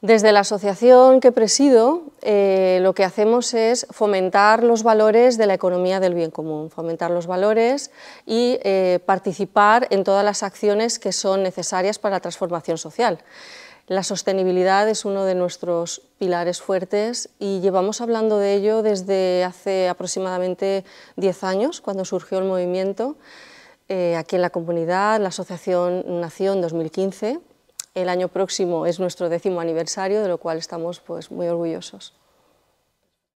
Desde la asociación que presido, eh, lo que hacemos es fomentar los valores de la economía del bien común, fomentar los valores y eh, participar en todas las acciones que son necesarias para la transformación social. La sostenibilidad es uno de nuestros pilares fuertes y llevamos hablando de ello desde hace aproximadamente 10 años, cuando surgió el movimiento, eh, aquí en la comunidad, la asociación nació en 2015 el año próximo es nuestro décimo aniversario, de lo cual estamos pues, muy orgullosos.